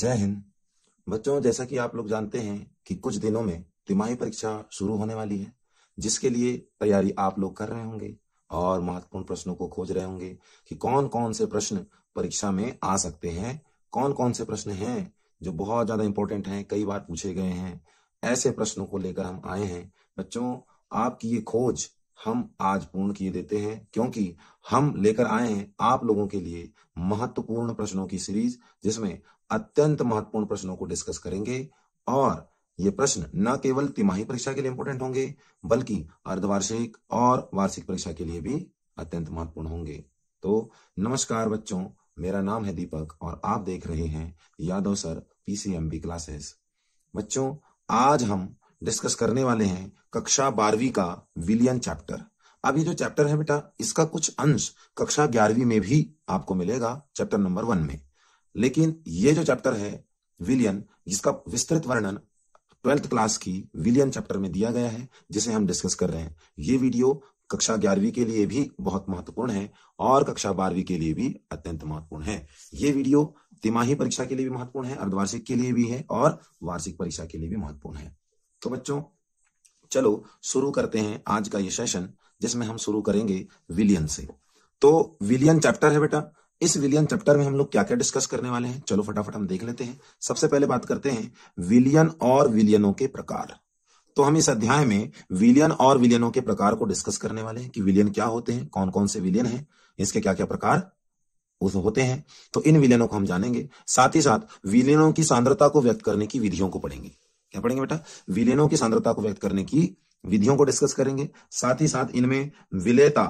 जय हिंद बच्चों जैसा कि आप लोग जानते हैं कि कुछ दिनों में तिमाही परीक्षा शुरू होने वाली है जिसके लिए तैयारी आप लोग कर रहे होंगे और महत्वपूर्ण प्रश्नों को खोज रहे होंगे कि कौन कौन से प्रश्न परीक्षा में आ सकते हैं कौन कौन से प्रश्न हैं जो बहुत ज्यादा इंपॉर्टेंट हैं कई बार पूछे गए हैं ऐसे प्रश्नों को लेकर हम आए हैं बच्चों आपकी ये खोज हम आज पूर्ण किए देते हैं क्योंकि हम लेकर आए हैं आप लोगों के लिए महत्वपूर्ण प्रश्नों की सीरीज जिसमें अत्यंत महत्वपूर्ण प्रश्नों को डिस्कस करेंगे और ये प्रश्न न केवल तिमाही परीक्षा के लिए इंपोर्टेंट होंगे बल्कि अर्धवार्षिक और वार्षिक परीक्षा के लिए भी अत्यंत महत्वपूर्ण होंगे तो नमस्कार बच्चों मेरा नाम है दीपक और आप देख रहे हैं यादव सर पीसीएमबी क्लासेस बच्चों आज हम डिस्कस करने वाले हैं कक्षा बारहवीं का विलियन चैप्टर अब ये जो चैप्टर है बेटा इसका कुछ अंश कक्षा ग्यारहवीं में भी आपको मिलेगा चैप्टर नंबर वन में लेकिन ये जो चैप्टर है विलियन जिसका विस्तृत वर्णन ट्वेल्थ क्लास की विलियन चैप्टर में दिया गया है जिसे हम डिस्कस कर रहे हैं ये वीडियो कक्षा ग्यारहवीं के लिए भी बहुत महत्वपूर्ण है और कक्षा बारहवीं के लिए भी अत्यंत महत्वपूर्ण है ये वीडियो तिमाही परीक्षा के लिए भी महत्वपूर्ण है अर्धवार्षिक के लिए भी है और वार्षिक परीक्षा के लिए भी महत्वपूर्ण है तो बच्चों चलो शुरू करते हैं आज का ये सेशन जिसमें हम शुरू करेंगे विलियन से तो विलियन चैप्टर है बेटा इस विलियन चैप्टर में हम लोग क्या क्या डिस्कस करने वाले हैं चलो फटाफट हम देख लेते हैं सबसे पहले बात करते हैं विलियन और विलियनों के प्रकार तो हम इस अध्याय में विलियन और विलियनों के प्रकार को डिस्कस करने वाले हैं कि विलियन क्या होते हैं कौन कौन से विलियन हैं इसके क्या क्या प्रकार उस होते हैं तो इन विलियनों को हम जानेंगे साथ ही साथ विलियनों की सांद्रता को व्यक्त करने की विधियों को पढ़ेंगे क्या पढ़ेंगे बेटा विलियनों की सांद्रता को व्यक्त करने की विधियों को डिस्कस करेंगे साथ ही साथ इनमें विलेता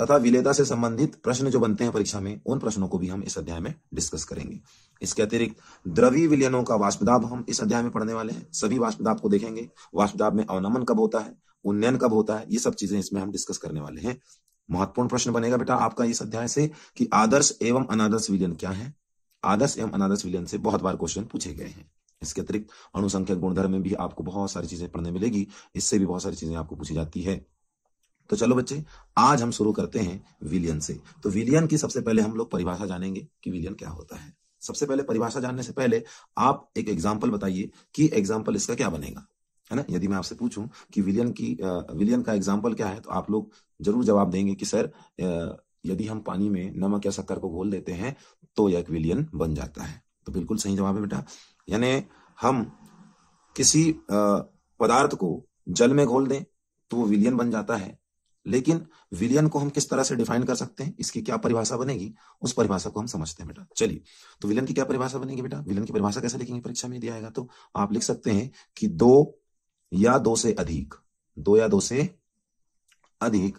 तथा विलेदा से संबंधित प्रश्न जो बनते हैं परीक्षा में उन प्रश्नों को भी हम इस अध्याय में डिस्कस करेंगे इसके अतिरिक्त द्रवी विलयनों का वाष्पदाब हम इस अध्याय में पढ़ने वाले हैं सभी वाष्पदाब को देखेंगे वाष्पदाब में अवनमन कब होता है उन्नयन कब होता है ये सब चीजें इसमें हम डिस्कस करने वाले हैं महत्वपूर्ण प्रश्न बनेगा बेटा आपका इस अध्याय से कि आदर्श एवं अनादर्श विलयन क्या है आदर्श एवं अनादर्श विलयन से बहुत बार क्वेश्चन पूछे गए हैं इसके अतिरिक्त अनुसंख्यक गुणधर्म में भी आपको बहुत सारी चीजें पढ़ने मिलेगी इससे भी बहुत सारी चीजें आपको पूछी जाती है तो चलो बच्चे आज हम शुरू करते हैं विलियन से तो विलियन की सबसे पहले हम लोग परिभाषा जानेंगे कि विलियन क्या होता है सबसे पहले परिभाषा जानने से पहले आप एक एग्जाम्पल बताइए कि एग्जाम्पल इसका क्या बनेगा है ना यदि मैं आपसे पूछूं कि विलियन की विलियन का एग्जाम्पल क्या है तो आप लोग जरूर जवाब देंगे कि सर यदि हम पानी में नमक या शक्कर को घोल देते हैं तो यह एक विलियन बन जाता है तो बिल्कुल सही जवाब है बेटा यानी हम किसी पदार्थ को जल में घोल दें तो वो विलियन बन जाता है लेकिन विलियन को हम किस तरह से डिफाइन कर सकते हैं इसकी क्या परिभाषा बनेगी उस परिभाषा को हम समझते हैं बेटा चलिए तो विलियन की क्या परिभाषा बनेगी बेटा विलियन की परिभाषा कैसे लिखेंगे परीक्षा में दिया आएगा तो आप लिख सकते हैं कि दो या दो से अधिक दो या दो से अधिक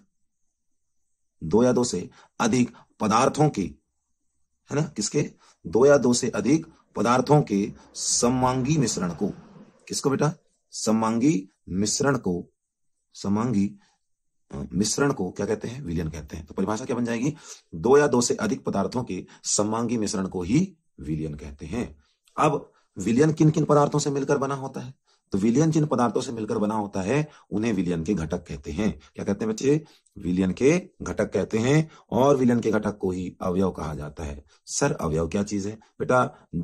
दो या दो से अधिक पदार्थों के है ना किसके दो या दो से अधिक पदार्थों के समांगी मिश्रण को किसको बेटा समांगी मिश्रण को समांगी मिश्रण को क्या कहते हैं विलियन कहते हैं तो परिभाषा क्या बन जाएगी दो या दो से अधिक पदार्थों के समांगी मिश्रण को ही विलियन कहते हैं अब विलियन किन किन पदार्थों से मिलकर बना होता है तो विलियन जिन पदार्थों से मिलकर बना होता है उन्हें विलियन के घटक कहते हैं क्या कहते हैं बच्चे विलियन के घटक कहते हैं और विलियन के घटक को ही अवयव कहा जाता है सर अवयव क्या चीज है बेटा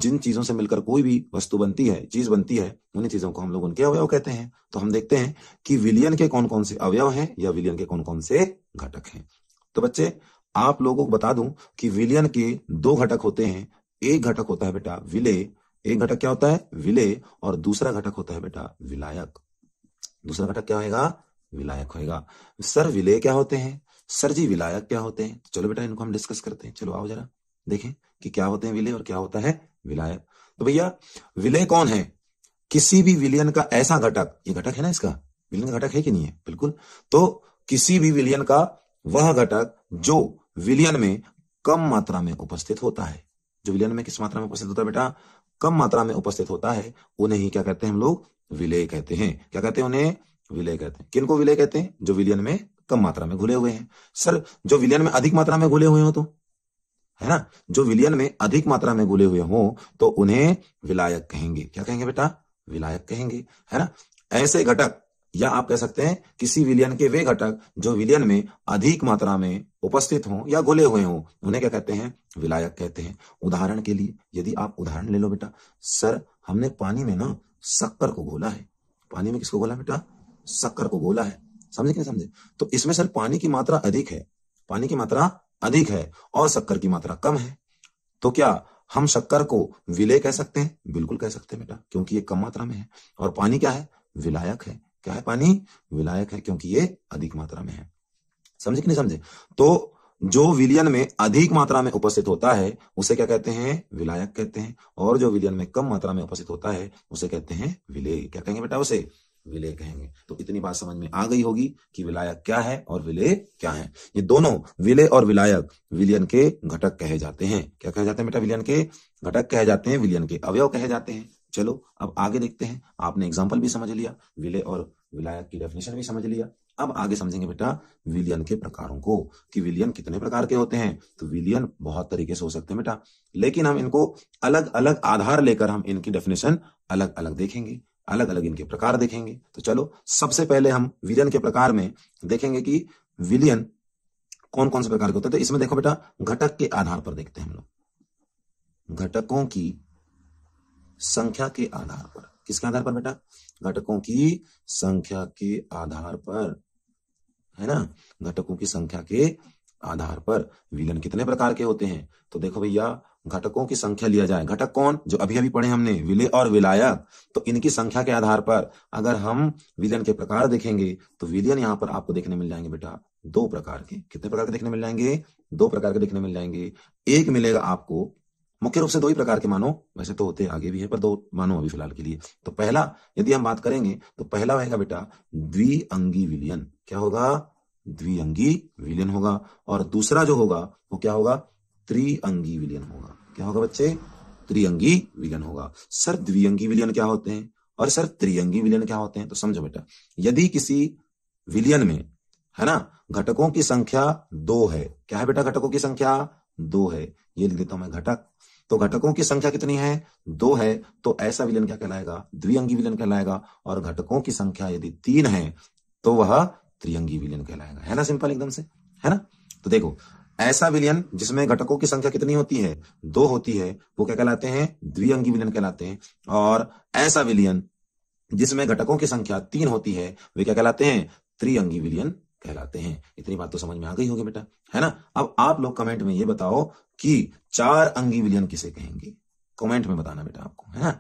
जिन चीजों से मिलकर कोई भी वस्तु बनती है चीज बनती है उन्हीं चीजों को हम लोग उनके अवयव कहते हैं तो हम देखते हैं कि विलियन के कौन कौन से अवयव है या विलियन के कौन कौन से घटक है तो बच्चे आप लोगों को बता दूं कि विलियन के दो घटक होते हैं एक घटक होता है बेटा विलय एक घटक क्या होता है विलय और दूसरा घटक होता है बेटा विलायक दूसरा घटक क्या होगा विलायक होगा सर विलय क्या होते हैं सर जी विलायक क्या होते हैं तो चलो बेटा इनको हम डिस्कस करते हैं चलो आओ जरा देखें कि क्या होते हैं विलय और क्या होता है विलायक तो भैया विलय कौन है किसी भी विलियन का ऐसा घटक ये घटक है ना इसका विलियन घटक है कि नहीं है बिल्कुल तो किसी भी विलियन का वह घटक जो विलियन में कम मात्रा में उपस्थित होता है जो विलियन में किस मात्रा में उपस्थित होता है बेटा कम मात्रा में उपस्थित होता है उन्हें ही क्या कहते हैं हम लोग विलय कहते हैं क्या कहते हैं उन्हें विलय कहते हैं किनको विलय कहते हैं जो विलियन में कम मात्रा में घुले हुए हैं सर जो विलियन में अधिक मात्रा में घुले हुए हो तो है ना जो विलियन में अधिक मात्रा में घुले हुए हों तो उन्हें विलायक कहेंगे क्या कहेंगे बेटा विलायक कहेंगे है ना ऐसे घटक या आप कह सकते हैं किसी विलियन के वे घटक जो विलियन में अधिक मात्रा में उपस्थित हों या घुले हुए हों उन्हें क्या कहते हैं विलायक कहते हैं उदाहरण के लिए यदि आप उदाहरण ले लो बेटा सर हमने पानी में ना शक्कर को घोला है पानी में किसको घोला बेटा शक्कर को घोला है समझे क्या समझे तो इसमें सर पानी की मात्रा अधिक है पानी की मात्रा अधिक है और शक्कर की मात्रा कम है तो क्या हम शक्कर को विलय कह सकते हैं बिल्कुल कह सकते हैं बेटा क्योंकि ये कम मात्रा में है और पानी क्या है विलायक है क्या है पानी विलायक है क्योंकि ये अधिक मात्रा में है समझे कि नहीं समझे तो जो विलियन में अधिक मात्रा में उपस्थित होता है उसे क्या कहते हैं विलायक कहते हैं और जो विलियन में कम मात्रा में उपस्थित होता है उसे कहते हैं विलेय क्या कहेंगे बेटा उसे विलेय कहेंगे तो इतनी बात समझ में आ गई होगी कि विलायक क्या है और विलेय क्या है ये दोनों विलेय और विलायक विलियन के घटक कहे जाते हैं क्या कहे जाते हैं बेटा विलियन के घटक कहे जाते हैं विलियन के अवयव कहे जाते हैं चलो अब आगे देखते हैं आपने एग्जाम्पल भी समझ लिया विलय और विलायत की डेफिनेशन भी समझ लिया अब आगे समझेंगे बेटा विलियन के प्रकारों को कि विलियन कितने प्रकार के होते हैं तो विलियन बहुत तरीके से हो सकते हैं बेटा लेकिन हम इनको अलग अलग आधार लेकर हम इनकी डेफिनेशन अलग अलग देखेंगे अलग अलग इनके प्रकार देखेंगे तो चलो सबसे पहले हम विलियन के प्रकार में देखेंगे कि विलियन कौन कौन से प्रकार के होते हैं तो इसमें देखो बेटा घटक के आधार पर देखते हैं हम लोग घटकों की संख्या के आधार पर किसके आधार पर बेटा घटकों की संख्या के आधार पर है ना घटकों की संख्या के आधार पर विलयन कितने प्रकार के होते हैं तो देखो भैया घटकों की संख्या लिया जाए घटक कौन जो अभी अभी पढ़े हमने विलय और विलायक तो इनकी संख्या के आधार पर अगर हम विलियन के प्रकार देखेंगे तो विलियन यहाँ पर आपको देखने मिल जाएंगे बेटा दो प्रकार के कितने प्रकार के देखने मिल जाएंगे दो प्रकार के देखने मिल जाएंगे एक मिलेगा आपको मुख्य रूप से दो ही प्रकार के मानव वैसे तो होते आगे भी है पर दो मानव अभी फिलहाल के लिए तो पहला यदि हम बात करेंगे तो पहला होगा बेटा द्विअंगी विलियन क्या होगा द्विअंगी विलियन होगा और दूसरा जो होगा वो क्या होगा त्रिअंगी विलियन होगा क्या होगा बच्चे त्रिअंगी विलियन होगा सर द्विअंगी विलियन क्या होते हैं और सर त्रिअंगी विलियन क्या होते हैं तो समझो बेटा यदि किसी विलियन में है ना घटकों की संख्या दो है क्या है बेटा घटकों की संख्या दो है ये लिख देता हूं मैं घटक तो घटकों की संख्या कितनी है दो है तो ऐसा विलयन क्या कहलाएगा द्विअंगी विलयन कहलाएगा और घटकों की संख्या यदि तीन है तो वह त्रियंगी विलयन कहलाएगा है ना सिंपल एकदम से है ना तो देखो ऐसा विलयन जिसमें घटकों की संख्या कितनी होती है दो होती है वो क्या कहलाते हैं द्विअंगी विलयन कहलाते हैं और ऐसा विलयन जिसमें घटकों की संख्या तीन होती है वे क्या कहलाते हैं त्रिअंगी विलयन कहलाते हैं इतनी बात तो समझ में आ गई होगी बेटा है ना अब आप लोग कमेंट में ये बताओ कि चार अंगी विलियन किसे कहेंगे कमेंट में बताना बेटा आपको है ना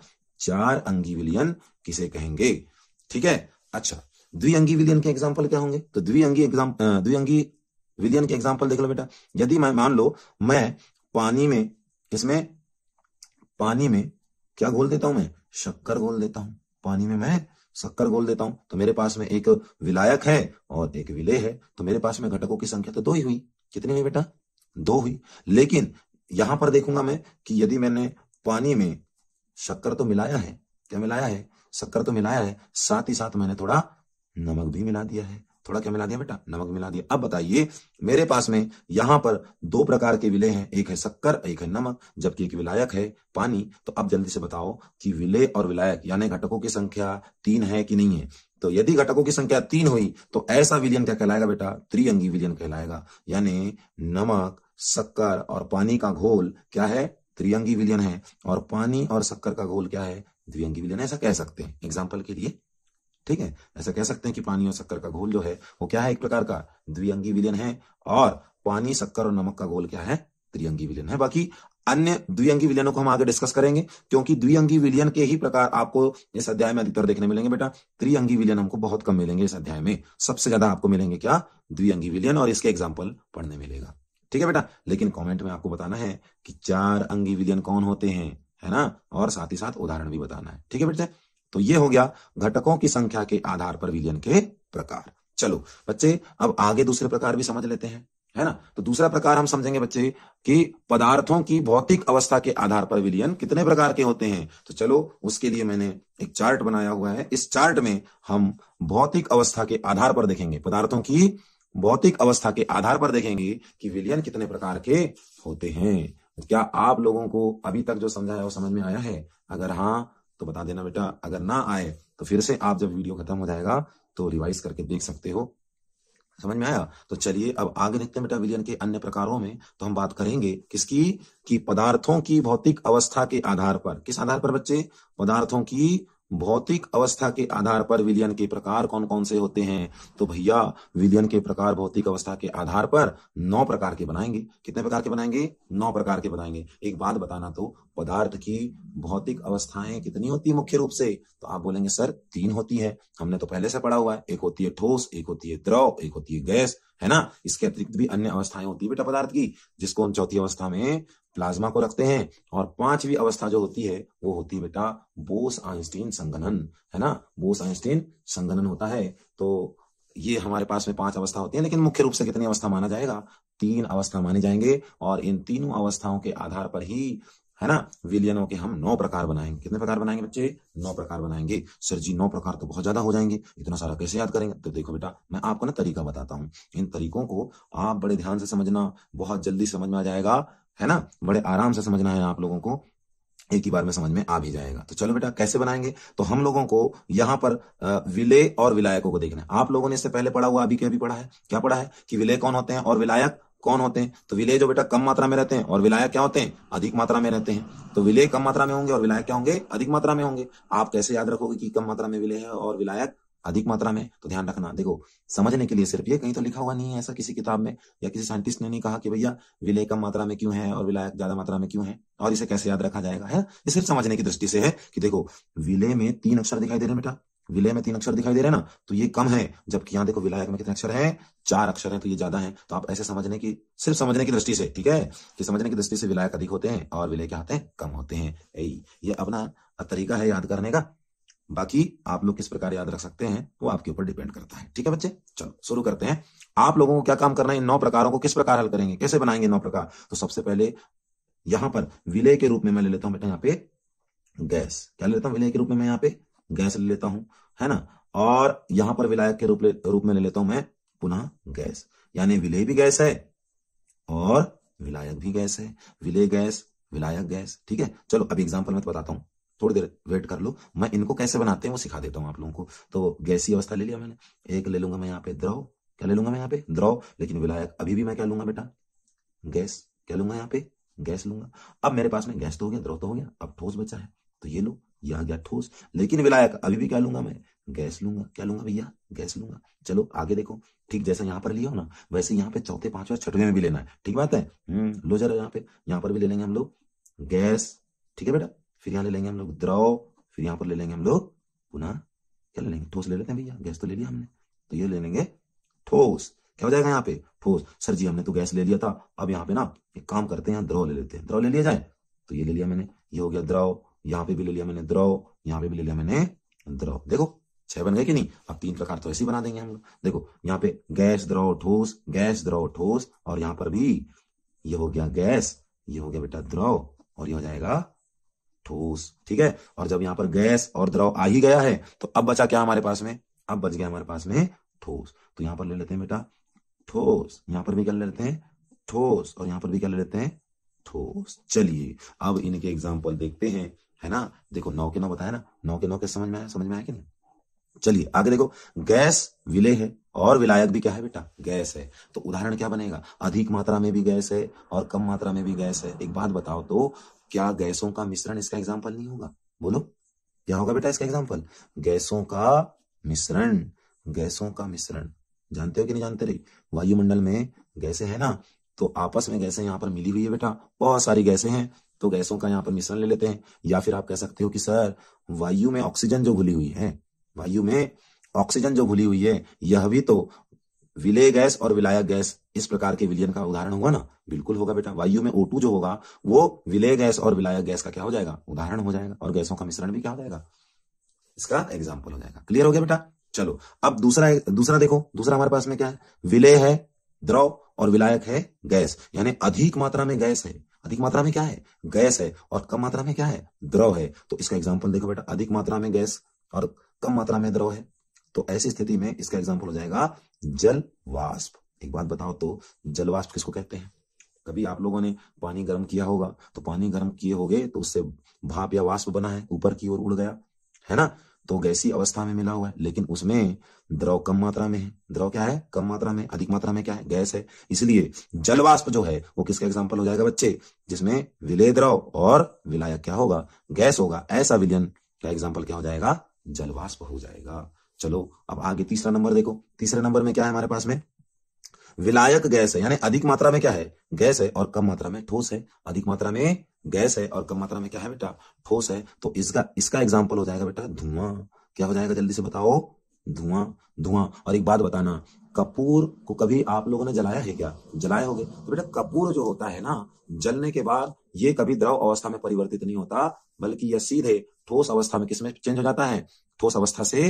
चार अंगी विलियन किसे कहेंगे ठीक है अच्छा द्विअंगी विलियन के एग्जाम्पल क्या होंगे तो द्विअंगी एग्जाम द्विअंगी विलियन के एग्जाम्पल देख लो बेटा यदि मैं मान लो मैं पानी में इसमें पानी में क्या घोल देता हूं मैं शक्कर घोल देता हूं पानी में मैं शक्कर गोल देता हूं तो मेरे पास में एक विलायक है और एक विलय है तो मेरे पास में घटकों की संख्या तो दो ही हुई कितनी हुई बेटा दो हुई लेकिन यहां पर देखूंगा मैं कि यदि मैंने पानी में शक्कर तो मिलाया है क्या मिलाया है शक्कर तो मिलाया है साथ ही साथ मैंने थोड़ा नमक भी मिला दिया है थोड़ा क्या मिला दिया बेटा नमक मिला दिया अब बताइए मेरे पास में यहाँ पर दो प्रकार के विलय हैं एक है शक्कर एक है नमक जबकि एक विलायक है पानी तो अब जल्दी से बताओ कि विलय और विलायक यानी घटकों की संख्या तीन है कि नहीं है तो यदि घटकों की संख्या तीन हुई तो ऐसा विलियन क्या कहलाएगा बेटा त्रिअंगी विलियन कहलाएगा यानी नमक शक्कर और पानी का घोल क्या है त्रिअंगी विलियन है और पानी और शक्कर का घोल क्या है द्विअंगी विलियन ऐसा कह सकते हैं एग्जाम्पल के लिए ठीक है ऐसा कह सकते हैं कि पानी और शक्कर का घोल जो है वो क्या है एक प्रकार का द्विअंगी विलयन है और पानी शक्कर और नमक का घोल क्या है त्रियंगी विलयन है बाकी अन्य द्विअंगी विलयनों को हम आगे डिस्कस करेंगे क्योंकि द्विअंगी विलयन के ही प्रकार आपको इस अध्याय में अधिकतर देखने मिलेंगे बेटा त्रिअंगी विलयन हमको बहुत कम मिलेंगे इस अध्याय में सबसे ज्यादा आपको मिलेंगे क्या द्विअंगी विलयन और इसके एग्जाम्पल पढ़ने मिलेगा ठीक है बेटा लेकिन कमेंट में आपको बताना है कि चार अंगी विलयन कौन होते हैं है ना और साथ ही साथ उदाहरण भी बताना है ठीक है बेटा तो ये हो गया घटकों की संख्या के आधार पर विलयन के प्रकार चलो बच्चे अब आगे दूसरे प्रकार भी समझ लेते हैं है ना तो दूसरा प्रकार हम समझेंगे बच्चे कि पदार्थों की भौतिक अवस्था के आधार पर विलयन कितने प्रकार के होते हैं तो चलो उसके लिए मैंने एक चार्ट बनाया हुआ है इस चार्ट में हम भौतिक अवस्था के आधार पर देखेंगे पदार्थों की भौतिक अवस्था के आधार पर देखेंगे कि विलयन कितने प्रकार के होते हैं क्या आप लोगों को अभी तक जो समझाया वो समझ में आया है अगर हाँ तो बता देना बेटा अगर ना आए तो फिर से आप जब वीडियो खत्म हो जाएगा तो रिवाइज करके देख सकते हो समझ में आया तो चलिए अब आगे देखते हैं बेटा विलियन के अन्य प्रकारों में तो हम बात करेंगे किसकी कि पदार्थों की भौतिक अवस्था के आधार पर किस आधार पर बच्चे पदार्थों की भौतिक अवस्था के आधार पर विलियन के प्रकार कौन कौन से होते हैं तो भैया विलियन के प्रकार भौतिक अवस्था के आधार पर नौ प्रकार के बनाएंगे कितने प्रकार के बनाएंगे नौ प्रकार के बनाएंगे एक बात बताना तो पदार्थ की भौतिक अवस्थाएं कितनी होती है मुख्य रूप से तो आप बोलेंगे सर तीन होती है हमने तो पहले से पढ़ा हुआ है एक होती है ठोस एक होती है द्रव एक होती है गैस है ना इसके अतिरिक्त भी अन्य अवस्थाएं होती है बेटा पदार्थ की जिसको हम चौथी अवस्था में प्लाज्मा को रखते हैं और पांचवी अवस्था जो होती है वो होती है बेटा बोस आइंस्टीन संगनन है ना बोस आइंस्टीन संगनन होता है तो ये हमारे पास में पांच अवस्था होती है लेकिन मुख्य रूप से कितनी अवस्था माना जाएगा तीन अवस्था माने जाएंगे और इन तीनों अवस्थाओं के आधार पर ही है ना विलियनों के हम नौ प्रकार बनाएंगे कितने प्रकार बनाएंगे बच्चे नौ प्रकार बनाएंगे सर जी नौ प्रकार तो बहुत ज्यादा हो जाएंगे इतना सारा कैसे याद करेंगे तो देखो बेटा मैं आपको ना तरीका बताता हूं इन तरीकों को आप बड़े ध्यान से समझना बहुत जल्दी समझ में आ जाएगा है ना बड़े आराम से समझना है आप लोगों को एक ही बार में समझ में आ भी जाएगा तो चलो बेटा कैसे बनाएंगे तो हम लोगों को यहां पर विलय और विलायकों को देखना है आप लोगों ने इससे पहले पढ़ा हुआ अभी के अभी पढ़ा है क्या पढ़ा है कि विलय कौन होते हैं और विलायक कौन होते हैं तो विलय जो बेटा कम मात्रा में रहते हैं और विलायक क्या होते हैं अधिक मात्रा में रहते हैं तो विलय कम मात्रा में होंगे और विलायक क्या होंगे अधिक मात्रा में होंगे आप कैसे याद रखोगे कि कम मात्रा में विलय है और विलायक अधिक मात्रा में तो ध्यान रखना देखो समझने के लिए सिर्फ ये कहीं तो लिखा हुआ नहीं है ऐसा किसी किताब में या किसी साइंटिस्ट ने नहीं कहा कि भैया विलय कम मात्रा में क्यों है और विलायक ज्यादा मात्रा में क्यों है और इसे कैसे याद रखा जाएगा है ये सिर्फ समझने की दृष्टि से है कि देखो विलय में तीन अक्षर दिखाई दे रहे बेटा विलय में तीन अक्षर दिखाई दे रहे ना तो ये कम है जबकि यहाँ देखो विलायक में कितने अक्षर हैं चार अक्षर हैं तो ये ज्यादा है तो आप ऐसे समझने की सिर्फ समझने की दृष्टि से ठीक है कि समझने की दृष्टि से विलायक अधिक होते हैं और विलय क्या होते हैं कम होते हैं ये अपना तरीका है याद करने का बाकी आप लोग किस प्रकार याद रख सकते हैं वो आपके ऊपर डिपेंड करता है ठीक है बच्चे चलो शुरू करते हैं आप लोगों को क्या काम करना है इन नौ प्रकारों को किस प्रकार हल करेंगे कैसे बनाएंगे नौ प्रकार तो सबसे पहले यहां पर विलय के रूप में मैं ले लेता हूं बेटा यहाँ पे गैस क्या ले लेता हूं विलय के रूप में मैं यहाँ पे गैस ले लेता हूं है ना और यहां पर विलायक के रूप रूप में ले लेता हूं मैं पुनः गैस यानी विलय भी गैस है और विलायक भी गैस है विलय गैस विलायक गैस ठीक है चलो अभी एग्जाम्पल मैं तो बताता हूं थोड़ी देर वेट कर लो मैं इनको कैसे बनाते हैं वो सिखा देता हूँ आप लोगों को तो गैसी अवस्था ले लिया मैंने एक ले लूंगा मैं यहाँ पे द्रव क्या ले लूंगा मैं यहाँ पे द्रव लेकिन विलायक अभी भी मैं क्या लूंगा बेटा गैस क्या लूंगा यहाँ पे गैस लूंगा अब मेरे पास में गैस तो हो गया द्रव तो हो गया अब ठोस बचा है तो ये लो यहाँ गया ठोस लेकिन विलायक अभी भी क्या लूंगा मैं गैस लूंगा क्या लूंगा भैया गैस लूंगा चलो आगे देखो ठीक जैसा यहाँ पर लिया हो ना वैसे यहाँ पे चौथे पांचवे छठवे में भी लेना है ठीक बात है हम्म, लो जरा यहाँ पे यहाँ पर भी ले लेंगे हम लोग गैस ठीक है बेटा फिर यहाँ ले लेंगे हम लोग द्रव फिर यहाँ पर ले लेंगे हम लोग पुनः क्या ले लेंगे ठोस ले लेते हैं भैया गैस तो ले लिया हमने तो ये ले लेंगे ठोस क्या हो जाएगा यहाँ पे ठोस सर जी हमने तो गैस ले लिया था अब यहाँ पे ना एक काम करते हैं द्रव ले लेते हैं द्रव ले लिया जाए तो ये ले लिया मैंने ये हो गया द्रव यहाँ पे भी ले लिया मैंने द्रव यहाँ पे भी ले लिया मैंने द्रव देखो छह बन गए कि नहीं अब तीन प्रकार तो ऐसे बना देंगे हम लोग देखो यहाँ पे गैस द्रव ठोस गैस द्रव ठोस और यहाँ पर भी ये हो गया गैस ये हो गया बेटा द्रव और ये हो जाएगा ठोस ठीक है और जब यहाँ पर गैस और द्रव आ ही गया है तो अब बचा क्या हमारे पास में अब बच गया हमारे पास में ठोस तो यहाँ पर ले लेते हैं बेटा ठोस यहाँ पर भी क्या ले लेते हैं ठोस और यहाँ पर भी क्या ले लेते हैं ठोस चलिए अब इनके एग्जाम्पल देखते हैं है ना देखो नौ के नौ बताया ना नौ के नौ के समझ में आया समझ में आया कि नहीं चलिए आगे देखो गैस विलय है और विलायक भी क्या है बेटा गैस है तो उदाहरण क्या बनेगा अधिक मात्रा में भी गैस है और कम मात्रा में भी गैस है एक बात बताओ तो क्या गैसों का मिश्रण इसका एग्जाम्पल नहीं होगा बोलो क्या होगा बेटा इसका एग्जाम्पल गैसों का मिश्रण गैसों का मिश्रण जानते हो कि नहीं जानते रही वायुमंडल में गैसे है ना तो आपस में गैसे यहाँ पर मिली हुई है बेटा बहुत सारी गैसे हैं तो गैसों का यहाँ पर मिश्रण ले लेते हैं या फिर आप कह सकते हो कि सर वायु में ऑक्सीजन जो घुली हुई है वायु में ऑक्सीजन जो घुली हुई है यह भी तो विलय गैस और विलायक गैस इस प्रकार के विलयन का उदाहरण होगा ना बिल्कुल होगा बेटा वायु में O2 जो होगा वो विलय गैस और विलायक गैस का क्या हो जाएगा उदाहरण हो जाएगा और गैसों का मिश्रण भी क्या हो जाएगा इसका एग्जाम्पल हो जाएगा क्लियर हो गया बेटा चलो अब दूसरा दूसरा देखो दूसरा हमारे पास में क्या है विलय है द्रव और विलायक है गैस यानी अधिक मात्रा में गैस है अधिक मात्रा में क्या है गैस है और कम मात्रा में क्या है द्रव है तो इसका एग्जाम्पल देखो बेटा अधिक मात्रा में गैस और कम मात्रा में द्रव है तो ऐसी स्थिति में इसका एग्जाम्पल हो जाएगा जल वाष्प एक बात बताओ तो जल वाष्प किसको कहते हैं कभी आप लोगों ने पानी गर्म किया होगा तो पानी गर्म किए हो तो उससे भाप या वाष्प बना है ऊपर की ओर उड़ गया है ना तो गैसी अवस्था में मिला हुआ है लेकिन उसमें द्रव कम मात्रा में है द्रव क्या है कम मात्रा में अधिक मात्रा में क्या है गैस है इसलिए जलवाष्प जो है वो किसका एग्जाम्पल हो जाएगा बच्चे जिसमें विलय द्रव और विलायक क्या होगा गैस होगा ऐसा विलयन का एग्जाम्पल क्या हो जाएगा जलवाष्प हो जाएगा चलो अब आगे तीसरा नंबर देखो तीसरे नंबर में क्या है हमारे पास में विलायक गैस है यानी अधिक मात्रा में क्या है गैस है और कम मात्रा में ठोस है अधिक मात्रा में गैस है और कम मात्रा में क्या है बेटा ठोस है तो इसका इसका एग्जाम्पल हो जाएगा बेटा धुआं क्या हो जाएगा जल्दी से बताओ धुआं धुआं और एक बात बताना कपूर को कभी आप लोगों ने जलाया है क्या जलाए होगे तो बेटा कपूर जो होता है ना जलने के बाद ये कभी द्रव अवस्था में परिवर्तित नहीं होता बल्कि यह सीधे ठोस अवस्था में किसमें चेंज हो जाता है ठोस अवस्था से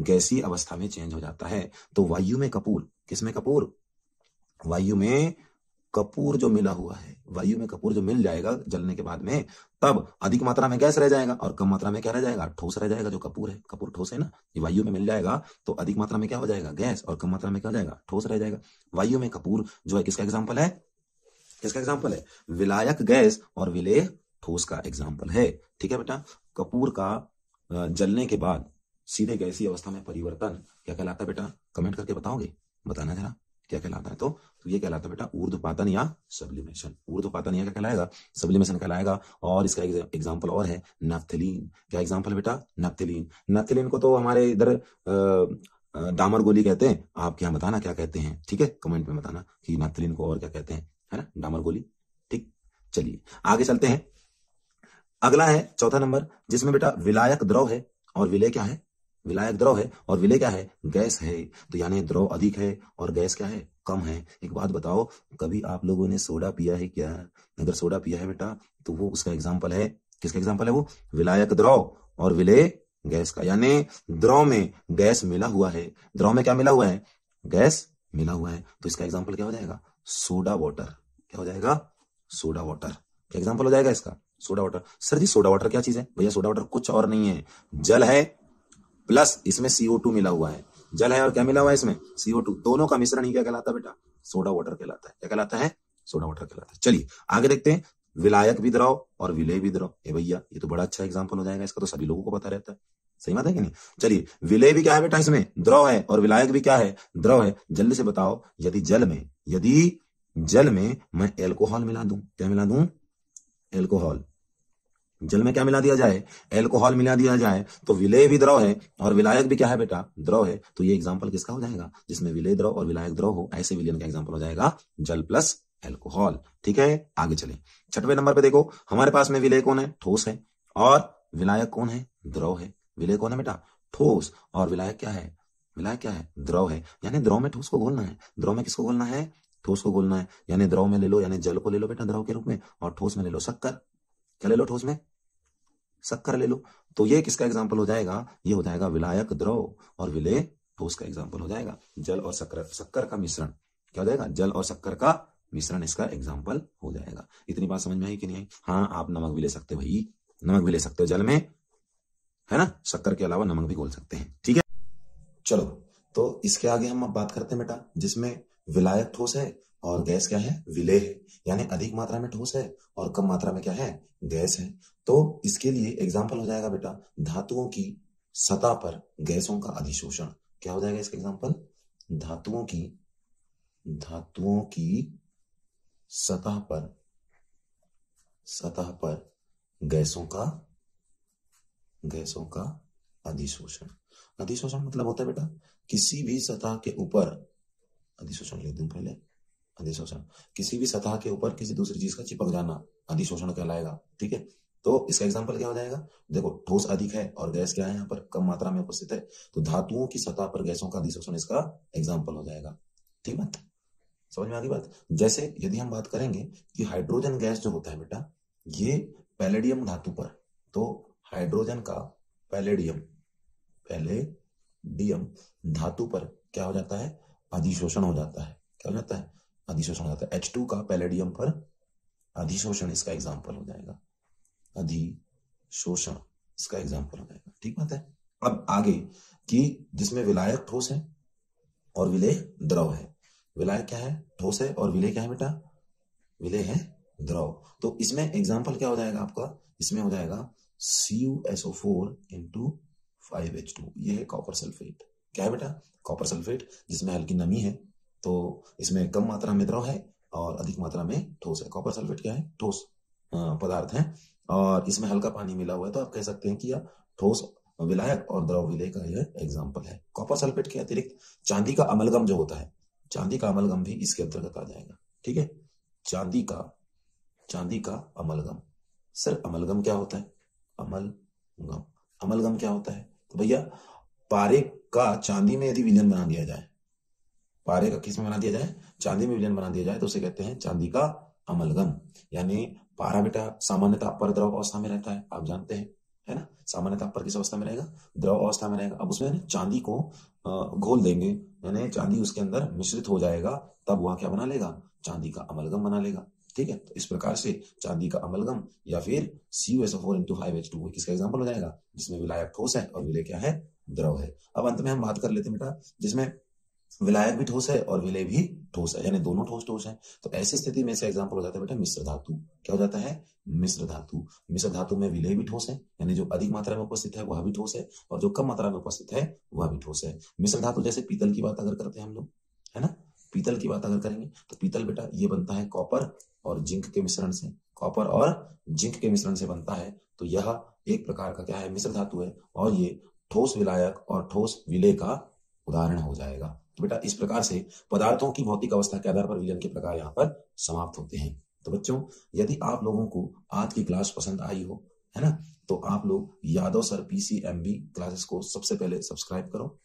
गैसी अवस्था में चेंज हो जाता है तो वायु में कपूर किसमें कपूर वायु में कपूर जो मिला हुआ है वायु में कपूर जो मिल जाएगा जलने के बाद में तब अधिक मात्रा में गैस रह जाएगा और कम मात्रा में क्या रह जाएगा ठोस रह जाएगा जो कपूर है कपूर ठोस है ना ये वायु में मिल जाएगा तो अधिक मात्रा में क्या हो जाएगा गैस और कम मात्रा में क्या हो जाएगा ठोस रह जाएगा वायु में कपूर जो है किसका एग्जाम्पल है किसका एग्जाम्पल है विलायक गैस और विलेह ठोस का एग्जाम्पल है ठीक है बेटा कपूर का जलने के बाद सीधे गैसी अवस्था में परिवर्तन क्या कहलाता है बेटा कमेंट करके बताओगे बताना जरा क्या कहलाता है तो, तो ये कहलाता है बेटा ऊर्ध्वपातन या सब्लिमेशन ऊर्ध्वपातन या क्या कहलाएगा सब्लिमेशन कहलाएगा और इसका एग्जाम्पल और है नफ्थलीन क्या एग्जांपल है बेटा नफ्थलीन नफ्थलीन को तो हमारे इधर डामर गोली कहते हैं आप क्या बताना क्या कहते हैं ठीक है कमेंट में बताना कि नफ्थलीन को और क्या कहते हैं है ना डामर गोली ठीक चलिए आगे चलते हैं अगला है चौथा नंबर जिसमें बेटा विलायक द्रव है और विलय क्या है विलायक द्रव है और विलय क्या है गैस है तो यानी द्रव अधिक है और गैस क्या है कम है एक बात बताओ कभी आप लोगों ने सोडा पिया है क्या अगर सोडा पिया है बेटा तो वो उसका एग्जाम्पल है किसका एग्जाम्पल है वो विलायक द्रव और विलय गैस का यानी द्रव में गैस मिला हुआ है द्रव में क्या मिला हुआ है गैस मिला हुआ है तो इसका एग्जाम्पल क्या हो जाएगा सोडा वाटर क्या हो जाएगा सोडा वाटर क्या एग्जाम्पल हो जाएगा इसका soda water sir ji soda water क्या चीज है भैया सोडा वाटर कुछ और नहीं है जल है प्लस इसमें सीओ टू मिला हुआ है जल है और क्या मिला हुआ है इसमें सीओ टू दोनों का मिश्रण ही क्या कहलाता बेटा सोडा वाटर कहलाता है क्या कहलाता है सोडा वाटर कहलाता है चलिए आगे देखते हैं विलायक विद्रोह और विलय विद्रोह ए भैया ये तो बड़ा अच्छा एग्जाम्पल हो जाएगा इसका तो सभी लोगों को पता रहता है सही बात है कि नहीं चलिए विलय भी क्या है बेटा इसमें द्रव है और विलायक भी क्या है द्रव है जल्दी से बताओ यदि जल में यदि जल में मैं एल्कोहल मिला दूं क्या मिला दूं एल्कोहल जल में क्या मिला दिया जाए एल्कोहल मिला दिया जाए तो विलय भी द्रव है और विलायक भी क्या है बेटा द्रव है तो ये एग्जाम्पल किसका हो जाएगा जिसमें विलय द्रव और विलायक द्रव हो ऐसे विलयन का एग्जाम्पल हो जाएगा जल प्लस एल्कोहल ठीक है आगे चले छठवें नंबर पे देखो हमारे पास में विलय कौन है ठोस है और विलायक कौन है द्रव है विलय कौन है बेटा ठोस और विलायक क्या है विलायक क्या है द्रव है यानी द्रव में ठोस को घोलना है द्रव में किसको घोलना है ठोस को घोलना है यानी द्रव में ले लो यानी जल को ले लो बेटा द्रव के रूप में और ठोस में ले लो शक्कर क्या ले लो ठोस में शक्कर ले लो तो ये किसका एग्जाम्पल हो जाएगा ये हो जाएगा विलायक द्रव और विलय ठोस का एग्जाम्पल हो जाएगा जल और शक्कर शक्कर का मिश्रण क्या हो जाएगा जल और शक्कर का मिश्रण इसका एग्जाम्पल हो जाएगा इतनी बात समझ में आई कि नहीं आई हाँ आप नमक भी ले सकते हो भाई नमक भी ले सकते हो जल में है ना शक्कर के अलावा नमक भी घोल सकते हैं ठीक है चलो तो इसके आगे हम अब बात करते हैं बेटा जिसमें विलायक ठोस है और गैस क्या है है यानी अधिक मात्रा में ठोस है और कम मात्रा में क्या है गैस है तो इसके लिए एग्जाम्पल हो जाएगा बेटा धातुओं की सतह पर गैसों का अधिशोषण क्या हो जाएगा इसका एग्जाम्पल धातुओं की धातुओं की सतह पर सतह पर गैसों का गैसों का अधिशोषण अधिशोषण मतलब होता है बेटा किसी भी सतह के ऊपर अधिशोषण ले दू पहले अधिशोषण किसी भी सतह के ऊपर किसी दूसरी चीज का चिपक जाना अधिशोषण कहलाएगा ठीक है तो इसका एग्जाम्पल क्या हो जाएगा देखो ठोस अधिक है और गैस क्या है यहाँ पर कम मात्रा में उपस्थित है तो धातुओं की सतह पर गैसों का अधिशोषण इसका एग्जाम्पल हो जाएगा ठीक बात समझ में आ गई बात जैसे यदि हम बात करेंगे कि हाइड्रोजन गैस जो होता है बेटा ये पैलेडियम धातु पर तो हाइड्रोजन का पैलेडियम पैलेडियम धातु पर क्या हो जाता है अधिशोषण हो जाता है क्या हो जाता है अधिशोषण हो जाता है एच टू का पैलेडियम पर अधिशोषण इसका एग्जाम्पल हो जाएगा अधिशोषण इसका एग्जाम्पल हो जाएगा ठीक बात है अब आगे कि जिसमें विलायक ठोस है और विलय द्रव है विलायक क्या है ठोस है और विलय क्या है बेटा विलय है द्रव तो इसमें एग्जाम्पल क्या हो जाएगा आपका इसमें हो जाएगा C U S O four into five H two ये है कॉपर सल्फेट क्या है बेटा कॉपर सल्फेट जिसमें हल्की नमी है तो इसमें कम मात्रा में द्रव है और अधिक मात्रा में ठोस है कॉपर सल्फेट क्या है ठोस पदार्थ है और इसमें हल्का पानी मिला हुआ है तो आप कह सकते हैं कि यह ठोस विलायक और द्रव विलय का यह एग्जाम्पल है कॉपर सल्फेट के अतिरिक्त चांदी का अमलगम जो होता है चांदी का अमलगम भी इसके अंतर्गत आ जाएगा ठीक है चांदी का चांदी का अमलगम सर अमलगम क्या होता है अमल गम अमलगम क्या होता है तो भैया पारे का चांदी में यदि विलयन बना दिया जाए पारे का किस में बना दिया जाए चांदी में विलयन बना दिया जाए तो उसे कहते हैं चांदी का अमलगम यानी पारा बेटा सामान्यता पर द्रव अवस्था में रहता है आप जानते हैं है ना सामान्यता पर किस अवस्था में रहेगा द्रव अवस्था में रहेगा अब उसमें चांदी को घोल देंगे यानी चांदी उसके अंदर मिश्रित हो जाएगा तब वह क्या बना लेगा चांदी का अमलगम बना लेगा ठीक है तो इस प्रकार से चांदी का अमलगम या फिर C U S four into five H two किसका एग्जाम्पल हो जाएगा जिसमें विलायक ठोस है और विलय क्या है द्रव है अब अंत में हम बात कर लेते हैं बेटा जिसमें विलायक भी ठोस है और विलय भी ठोस है यानी दोनों ठोस ठोस है तो ऐसी स्थिति में से एग्जाम्पल हो जाता है बेटा मिश्र धातु क्या हो जाता है मिश्र धातु मिश्र धातु में विलय भी ठोस है यानी जो अधिक मात्रा में उपस्थित है वह भी ठोस है और जो कम मात्रा में उपस्थित है वह भी ठोस है मिश्र धातु जैसे पीतल की बात अगर करते हैं हम लोग है ना पीतल की बात अगर करेंगे तो पीतल बेटा ये बनता है कॉपर और जिंक के मिश्रण से कॉपर और जिंक के मिश्रण से बनता है तो यह एक प्रकार का क्या है मिश्र धातु है और ये ठोस विलायक और ठोस विलय का उदाहरण हो जाएगा बेटा इस प्रकार से पदार्थों की भौतिक अवस्था के आधार पर विलयन के प्रकार यहाँ पर समाप्त होते हैं तो बच्चों यदि आप लोगों को आज की क्लास पसंद आई हो है ना तो आप लोग यादव सर पीसीएमबी क्लासेस को सबसे पहले सब्सक्राइब करो